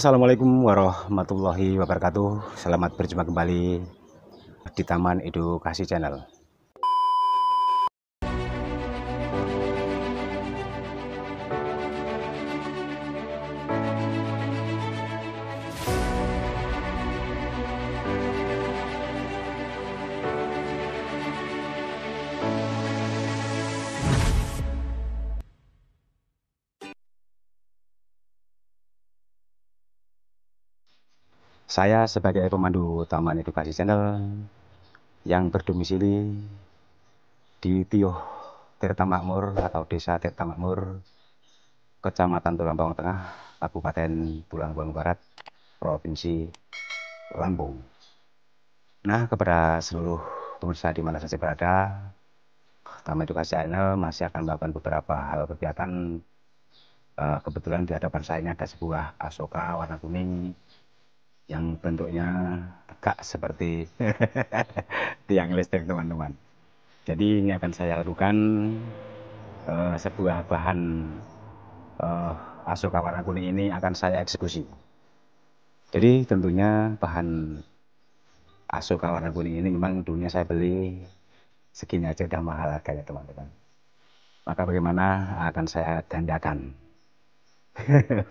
Assalamualaikum warahmatullahi wabarakatuh. Selamat berjumpa kembali di Taman Edukasi Channel. Saya sebagai pemandu Taman Edukasi Channel yang berdomisili di Tioh Tirta Makmur atau Desa Tirta Makmur, Kecamatan Tulambang Tengah, Kabupaten Tulambang Barat, Provinsi Lampung. Nah, kepada seluruh pemirsa di mana saja berada, Taman Edukasi Channel masih akan melakukan beberapa hal kegiatan. Eh, kebetulan di hadapan saya ini ada sebuah asoka warna kuning yang bentuknya tegak seperti tiang listrik teman-teman. Jadi ini akan saya lakukan uh, sebuah bahan uh, eh, asoka warna kuning ini akan saya eksekusi. Jadi tentunya bahan asoka warna kuning ini memang dulunya saya beli segini aja udah mahal harganya teman-teman. Maka bagaimana akan saya tandakan.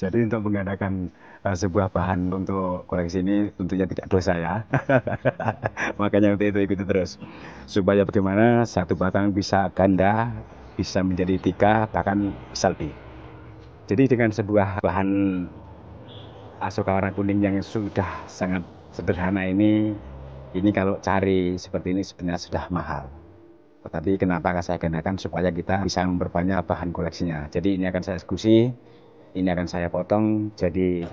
Jadi untuk mengadakan uh, sebuah bahan untuk koleksi ini tentunya tidak dosa ya. Makanya untuk itu ikuti terus supaya bagaimana satu batang bisa ganda, bisa menjadi tiga bahkan bisa Jadi dengan sebuah bahan asoka warna kuning yang sudah sangat sederhana ini, ini kalau cari seperti ini sebenarnya sudah mahal tetapi kenapa saya gunakan supaya kita bisa memperbanyak bahan koleksinya. Jadi ini akan saya eksekusi, ini akan saya potong jadi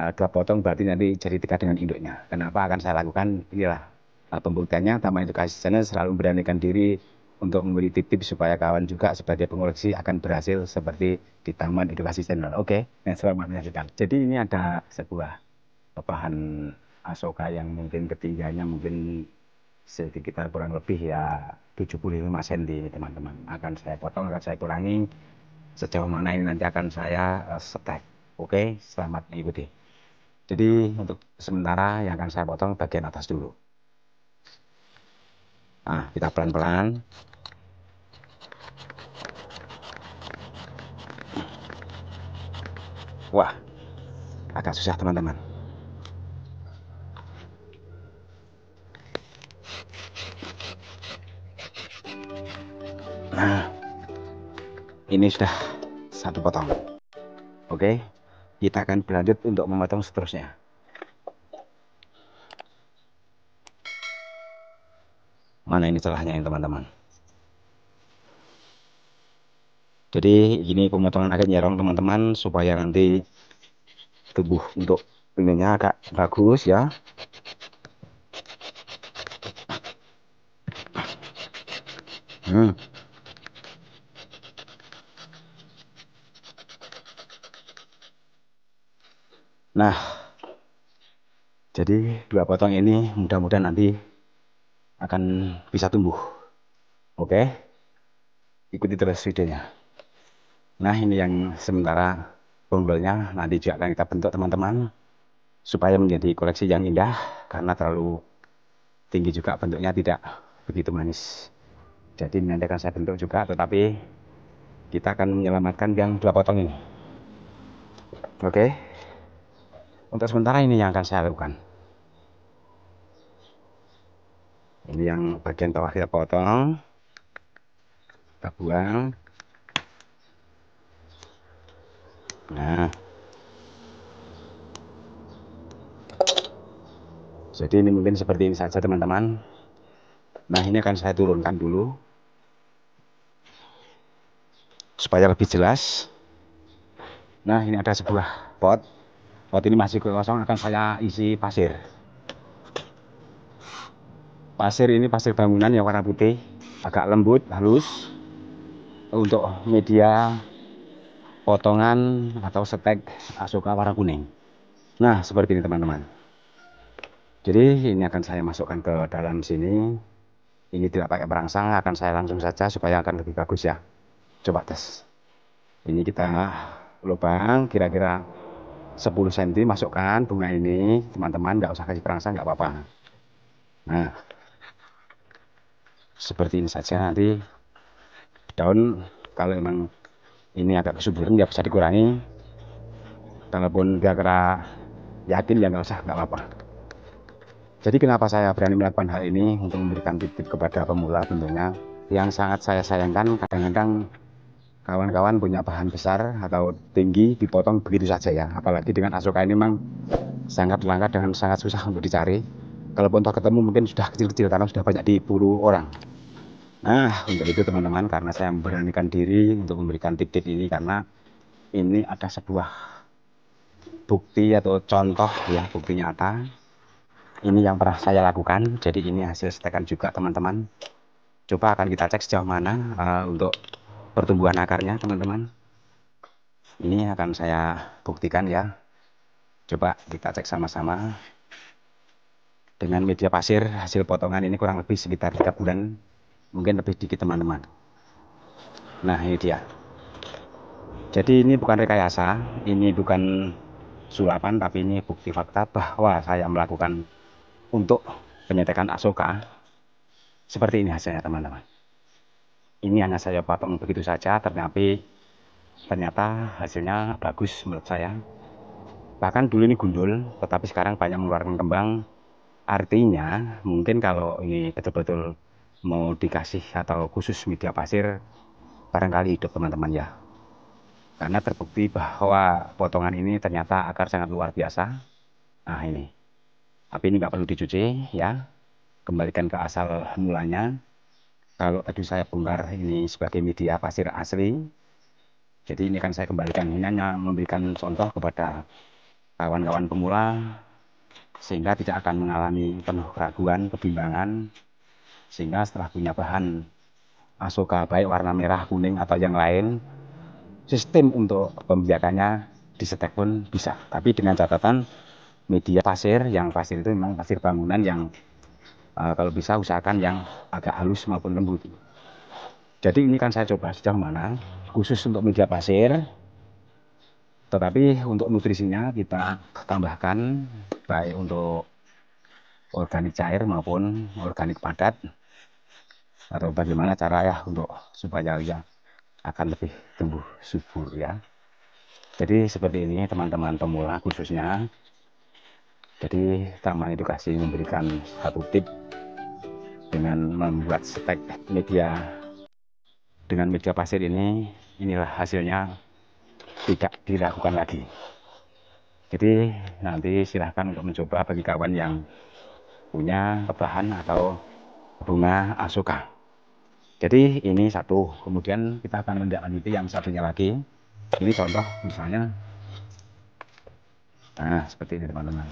uh, potong berarti nanti jadi tiga dengan induknya. Kenapa akan saya lakukan? Inilah uh, pembuktiannya. Taman Edukasi Channel selalu beranikan diri untuk memberi tip-tip supaya kawan juga sebagai pengoleksi akan berhasil seperti di Taman Edukasi Channel. Oke, okay. nah, selamat menyaksikan. Jadi ini ada sebuah bahan asoka yang mungkin ketiganya mungkin sedikit kurang lebih ya 75 cm teman-teman akan saya potong akan saya kurangi sejauh mana ini nanti akan saya eh, setek oke okay? selamat mengikuti jadi untuk sementara yang akan saya potong bagian atas dulu nah kita pelan-pelan wah agak susah teman-teman ini sudah satu potong oke kita akan berlanjut untuk memotong seterusnya mana ini celahnya ini teman-teman jadi ini pemotongan akan nyerong teman-teman supaya nanti tubuh untuk pinggirnya agak bagus ya hmm Nah, jadi dua potong ini mudah-mudahan nanti akan bisa tumbuh. Oke, ikuti terus videonya. Nah, ini yang sementara bonggolnya nanti juga akan kita bentuk teman-teman supaya menjadi koleksi yang indah karena terlalu tinggi juga bentuknya tidak begitu manis. Jadi nanti akan saya bentuk juga, tetapi kita akan menyelamatkan yang dua potong ini. Oke. Okay? Untuk sementara ini yang akan saya lakukan. Ini yang bagian bawah kita potong. Kita buang. Nah. Jadi ini mungkin seperti ini saja teman-teman. Nah ini akan saya turunkan dulu. Supaya lebih jelas. Nah ini ada sebuah pot Pot ini masih kosong akan saya isi pasir. Pasir ini pasir bangunan yang warna putih, agak lembut, halus. Untuk media potongan atau stek asoka warna kuning. Nah, seperti ini teman-teman. Jadi ini akan saya masukkan ke dalam sini. Ini tidak pakai perangsang, akan saya langsung saja supaya akan lebih bagus ya. Coba tes. Ini kita lubang kira-kira 10 cm masukkan bunga ini teman-teman nggak usah kasih perangsang nggak apa-apa nah seperti ini saja nanti daun kalau memang ini agak kesuburan ya bisa dikurangi kalaupun dia kira yakin ya nggak usah nggak apa-apa jadi kenapa saya berani melakukan hal ini untuk memberikan tip-tip kepada pemula tentunya yang sangat saya sayangkan kadang-kadang kawan-kawan punya bahan besar atau tinggi dipotong begitu saja ya. Apalagi dengan Asoka ini memang sangat langka dan sangat susah untuk dicari. Kalaupun tak ketemu mungkin sudah kecil-kecil karena sudah banyak diburu orang. Nah, untuk itu teman-teman karena saya memberanikan diri untuk memberikan titik ini karena ini ada sebuah bukti atau contoh ya, bukti nyata. Ini yang pernah saya lakukan, jadi ini hasil setekan juga teman-teman. Coba akan kita cek sejauh mana uh, untuk pertumbuhan akarnya teman-teman ini akan saya buktikan ya coba kita cek sama-sama dengan media pasir hasil potongan ini kurang lebih sekitar tiga bulan mungkin lebih dikit teman-teman nah ini dia jadi ini bukan rekayasa ini bukan sulapan tapi ini bukti fakta bahwa saya melakukan untuk penyetekan asoka seperti ini hasilnya teman-teman ini hanya saya potong begitu saja ternyata ternyata hasilnya bagus menurut saya bahkan dulu ini gundul tetapi sekarang banyak mengeluarkan kembang artinya mungkin kalau ini betul-betul mau dikasih atau khusus media pasir barangkali hidup teman-teman ya karena terbukti bahwa potongan ini ternyata akar sangat luar biasa nah ini tapi ini nggak perlu dicuci ya kembalikan ke asal mulanya kalau tadi saya keluar ini sebagai media pasir asli jadi ini kan saya kembalikan ini hanya memberikan contoh kepada kawan-kawan pemula sehingga tidak akan mengalami penuh keraguan, kebimbangan sehingga setelah punya bahan asoka baik warna merah, kuning atau yang lain sistem untuk pembiakannya di setek pun bisa tapi dengan catatan media pasir yang pasir itu memang pasir bangunan yang uh, kalau bisa usahakan yang agak halus maupun lembut. Jadi ini kan saya coba sejauh mana, khusus untuk media pasir. Tetapi untuk nutrisinya kita tambahkan baik untuk organik cair maupun organik padat atau bagaimana cara ya untuk supaya ya akan lebih tumbuh subur ya. Jadi seperti ini teman-teman pemula khususnya. Jadi Taman Edukasi memberikan satu tips dengan membuat stek media dengan media pasir ini inilah hasilnya tidak dilakukan lagi jadi nanti silahkan untuk mencoba bagi kawan yang punya bahan atau bunga asuka jadi ini satu kemudian kita akan mendalami yang satunya lagi ini contoh misalnya nah seperti ini teman-teman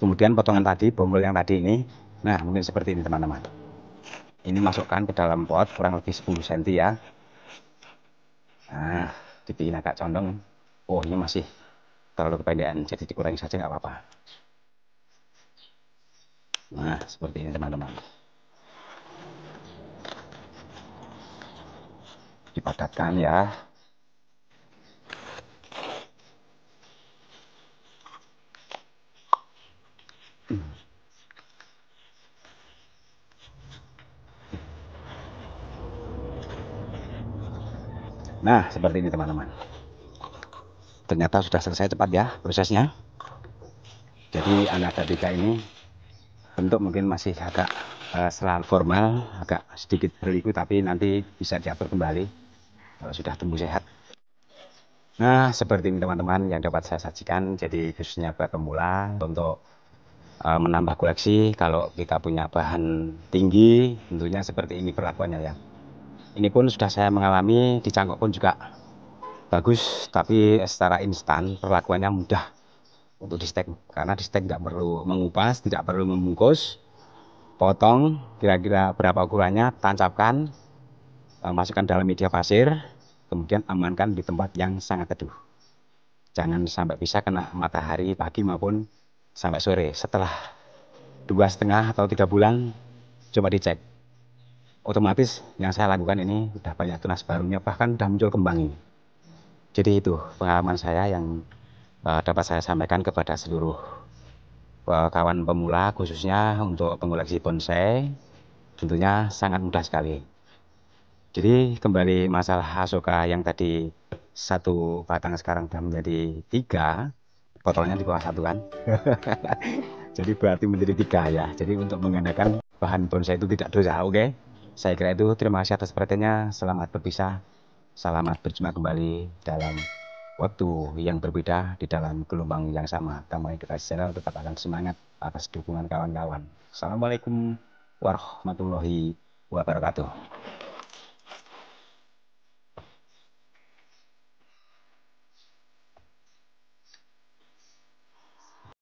kemudian potongan tadi bonggol yang tadi ini Nah, mungkin seperti ini teman-teman. Ini masukkan ke dalam pot kurang lebih 10 cm ya. Nah, titik agak condong. Oh, ini masih terlalu kepedean, jadi dikurangi saja nggak apa-apa. Nah, seperti ini teman-teman. Dipadatkan ya. Nah, seperti ini teman-teman. Ternyata sudah selesai cepat ya prosesnya. Jadi anak ketiga ini bentuk mungkin masih agak uh, selalu formal, agak sedikit berliku, tapi nanti bisa diatur kembali kalau sudah tumbuh sehat. Nah, seperti ini teman-teman yang dapat saya sajikan. Jadi khususnya buat pemula untuk eh, menambah koleksi kalau kita punya bahan tinggi, tentunya seperti ini perlakuannya ya ini pun sudah saya mengalami di cangkok pun juga bagus tapi secara instan perlakuannya mudah untuk di stek karena di stek nggak perlu mengupas tidak perlu membungkus potong kira-kira berapa ukurannya tancapkan eh, masukkan dalam media pasir kemudian amankan di tempat yang sangat teduh jangan sampai bisa kena matahari pagi maupun sampai sore setelah dua setengah atau tiga bulan coba dicek otomatis yang saya lakukan ini sudah banyak tunas barunya bahkan sudah muncul kembang ini. Jadi itu pengalaman saya yang uh, dapat saya sampaikan kepada seluruh uh, kawan pemula khususnya untuk pengoleksi bonsai tentunya sangat mudah sekali. Jadi kembali masalah asoka yang tadi satu batang sekarang sudah menjadi tiga, botolnya di bawah satu kan. Jadi berarti menjadi tiga ya. Jadi untuk mengenakan bahan bonsai itu tidak dosa, oke? Okay? Saya kira itu terima kasih atas perhatiannya. Selamat berpisah. Selamat berjumpa kembali dalam waktu yang berbeda di dalam gelombang yang sama. Tamu Edukasi Channel tetap akan semangat atas dukungan kawan-kawan. Assalamualaikum warahmatullahi wabarakatuh.